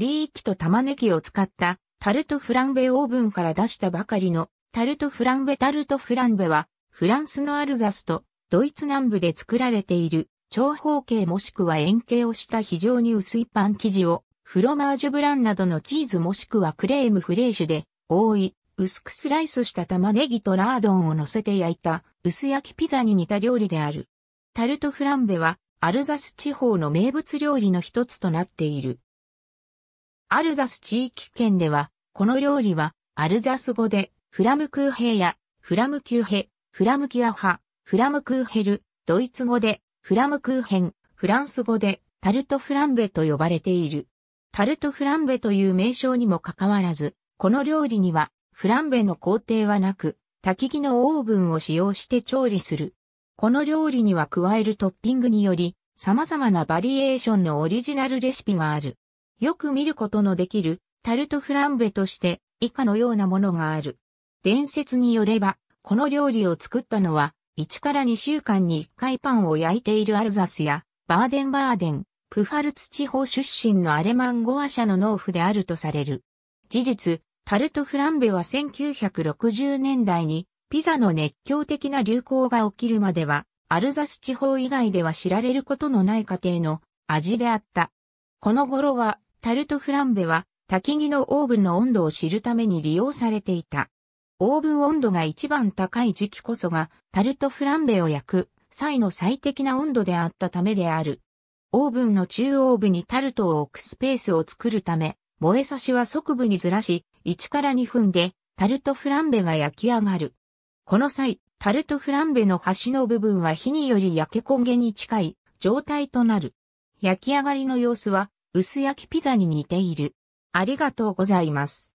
リーキと玉ねぎを使ったタルトフランベオーブンから出したばかりのタルトフランベタルトフランベはフランスのアルザスとドイツ南部で作られている長方形もしくは円形をした非常に薄いパン生地をフロマージュブランなどのチーズもしくはクレームフレーシュで覆い薄くスライスした玉ねぎとラードンを乗せて焼いた薄焼きピザに似た料理である。タルトフランベはアルザス地方の名物料理の一つとなっている。アルザス地域圏では、この料理は、アルザス語で、フラムクーヘや、フラムキューヘ、フラムキアハ、フラムクーヘル、ドイツ語で、フラムクーヘン、フランス語で、タルトフランベと呼ばれている。タルトフランベという名称にもかかわらず、この料理には、フランベの工程はなく、焚き木のオーブンを使用して調理する。この料理には加えるトッピングにより、様々なバリエーションのオリジナルレシピがある。よく見ることのできるタルトフランベとして以下のようなものがある。伝説によれば、この料理を作ったのは、1から2週間に1回パンを焼いているアルザスや、バーデンバーデン、プファルツ地方出身のアレマンゴア社の農夫であるとされる。事実、タルトフランベは1960年代にピザの熱狂的な流行が起きるまでは、アルザス地方以外では知られることのない家庭の味であった。この頃はタルトフランベは、焚き木のオーブンの温度を知るために利用されていた。オーブン温度が一番高い時期こそが、タルトフランベを焼く際の最適な温度であったためである。オーブンの中央部にタルトを置くスペースを作るため、燃え差しは側部にずらし、1から2分でタルトフランベが焼き上がる。この際、タルトフランベの端の部分は火により焼け焦げに近い状態となる。焼き上がりの様子は薄焼きピザに似ている。ありがとうございます。